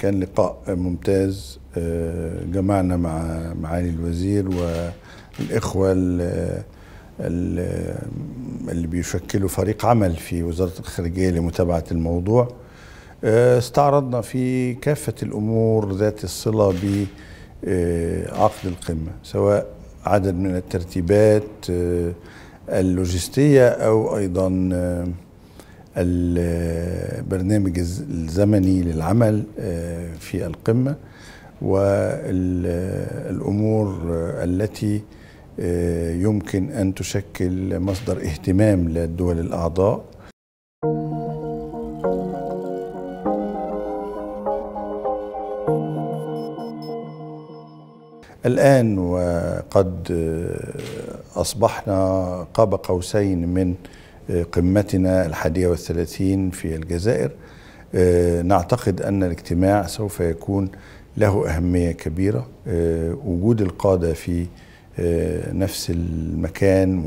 كان لقاء ممتاز آه، جمعنا مع معالي الوزير والإخوة اللي بيشكلوا فريق عمل في وزارة الخارجية لمتابعة الموضوع آه، استعرضنا في كافة الأمور ذات الصلة بعقد آه، القمة سواء عدد من الترتيبات اللوجستية أو أيضا البرنامج الزمني للعمل آه، في القمة والأمور التي آه، يمكن أن تشكل مصدر اهتمام للدول الأعضاء الآن وقد آه، أصبحنا قاب قوسين من قمتنا الحادية والثلاثين في الجزائر آه، نعتقد أن الاجتماع سوف يكون له أهمية كبيرة آه، وجود القادة في آه، نفس المكان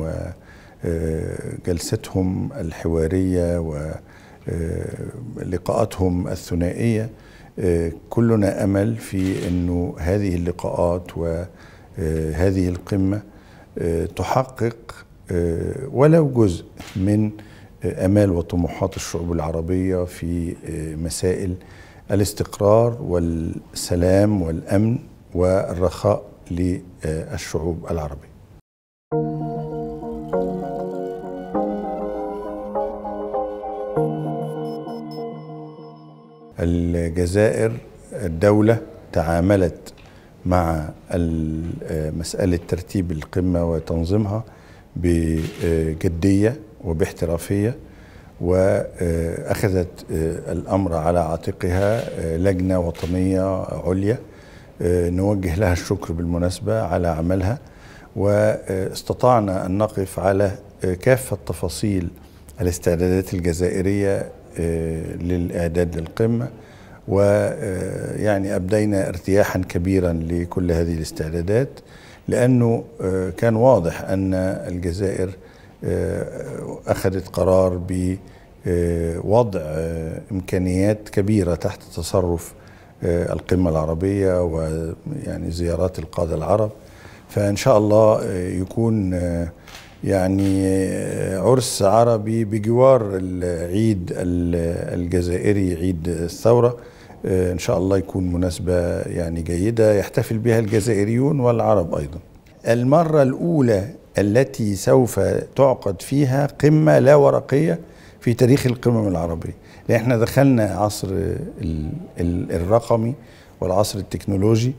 وجلستهم الحوارية ولقاءاتهم الثنائية كلنا أمل في أنه هذه اللقاءات وهذه القمة تحقق آه، ولو جزء من آه، امال وطموحات الشعوب العربيه في آه، مسائل الاستقرار والسلام والامن والرخاء للشعوب العربيه الجزائر الدولة تعاملت مع مسألة ترتيب القمة وتنظيمها بجدية وباحترافية وأخذت آه، الأمر على عاتقها آه، لجنة وطنية عليا آه، نوجه لها الشكر بالمناسبة على عملها واستطعنا أن نقف على كافة تفاصيل الاستعدادات الجزائرية للإعداد للقمة ويعني أبدينا ارتياحا كبيرا لكل هذه الاستعدادات لأنه آه، كان واضح أن الجزائر آه، أخذت قرار بوضع آه، إمكانيات كبيرة تحت تصرف القمة العربية ويعني زيارات القادة العرب فإن شاء الله يكون يعني عرس عربي بجوار العيد الجزائري عيد الثوره آه، ان شاء الله يكون مناسبه يعني جيده يحتفل بها الجزائريون والعرب ايضا المره الاولى التي سوف تعقد فيها قمه لا ورقيه في تاريخ القمم العربيه لان احنا دخلنا عصر الرقمي والعصر التكنولوجي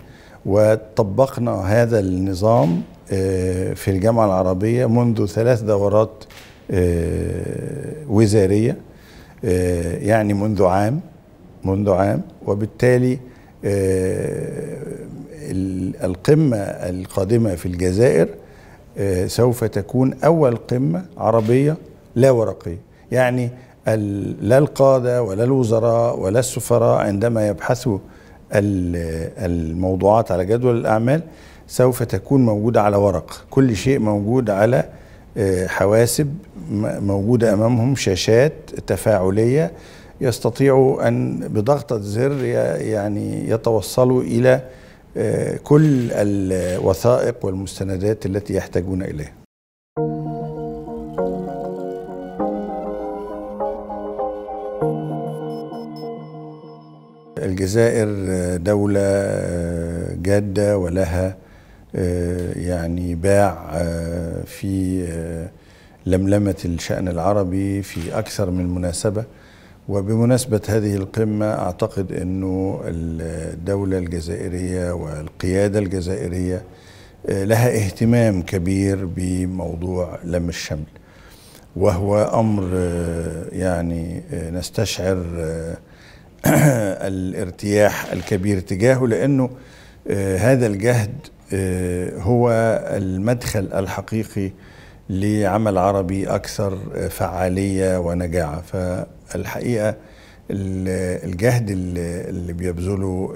وطبقنا هذا النظام آه، في الجامعه العربيه منذ ثلاث دورات آه، وزاريه يعني منذ عام منذ عام وبالتالي آه، القمة القادمة في الجزائر آه، سوف تكون أول قمة عربية لا ورقية يعني لا القادة ولا الوزراء ولا السفراء عندما يبحثوا الموضوعات على جدول الأعمال سوف تكون موجودة على ورق كل شيء موجود على آه، حواسب موجودة أمامهم شاشات تفاعلية يستطيعوا أن بضغطة زر يعني يتوصلوا إلى آه، كل الوثائق والمستندات التي يحتاجون إليها الجزائر آه، دولة آه، جادة ولها يعني باع في لملمة الشأن العربي في أكثر من مناسبة وبمناسبة هذه القمة أعتقد أنه الدولة الجزائرية والقيادة الجزائرية آه، لها اهتمام كبير بموضوع لم الشمل وهو أمر آه، يعني آه، نستشعر الارتياح الكبير تجاهه لأنه هذا الجهد هو المدخل الحقيقي لعمل عربي أكثر فعالية ونجاعة فالحقيقة الجهد اللي بيبذله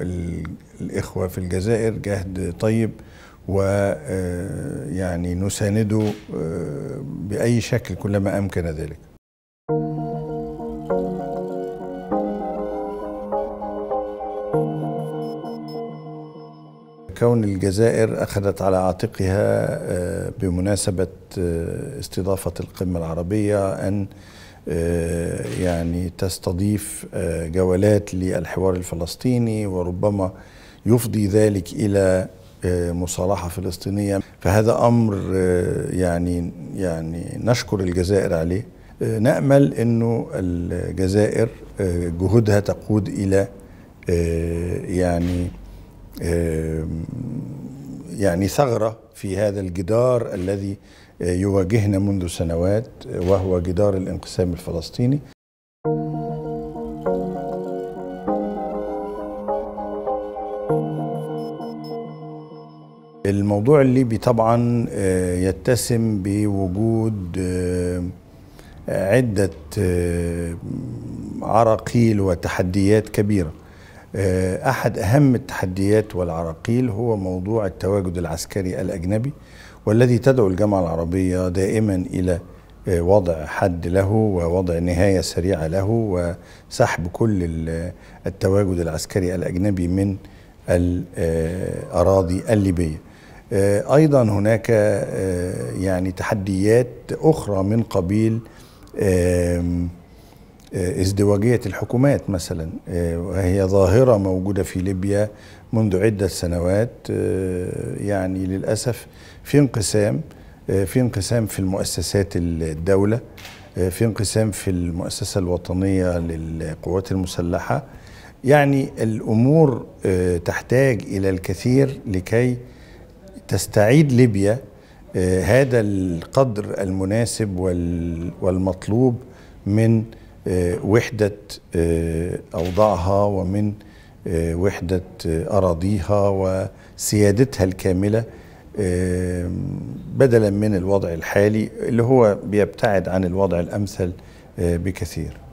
الإخوة في الجزائر جهد طيب آه، يعني نسانده آه، بأي شكل كلما أمكن ذلك كون الجزائر أخذت على عاتقها آه، بمناسبة آه، استضافة القمة العربية أن آه، يعني تستضيف جولات للحوار الفلسطيني وربما يفضي ذلك إلى مصالحة فلسطينية فهذا أمر يعني يعني نشكر الجزائر عليه نأمل أنه الجزائر جهودها تقود إلى يعني يعني ثغرة في هذا الجدار الذي آه، يواجهنا منذ سنوات وهو جدار الانقسام الفلسطيني الموضوع الليبي طبعا آه، يتسم بوجود آه، عدة عراقيل وتحديات كبيرة آه، أحد أهم التحديات والعراقيل هو موضوع التواجد العسكري الأجنبي والذي تدعو الجامعة العربية دائما إلى آه، وضع حد له ووضع نهاية سريعة له وسحب كل آه، التواجد العسكري الأجنبي من الأراضي الليبية أيضا هناك يعني تحديات أخرى من قبيل آه، ازدواجية الحكومات مثلا وهي آه، ظاهرة موجودة في ليبيا منذ عدة سنوات آه، يعني للأسف في انقسام في انقسام في المؤسسات الدولة في انقسام في المؤسسة الوطنية للقوات المسلحة يعني الأمور تحتاج إلى الكثير لكي تستعيد ليبيا هذا القدر المناسب والمطلوب من آه، وحدة آه، أوضاعها ومن آه، وحدة أراضيها وسيادتها الكاملة بدلا من الوضع الحالي اللي هو بيبتعد عن الوضع الأمثل بكثير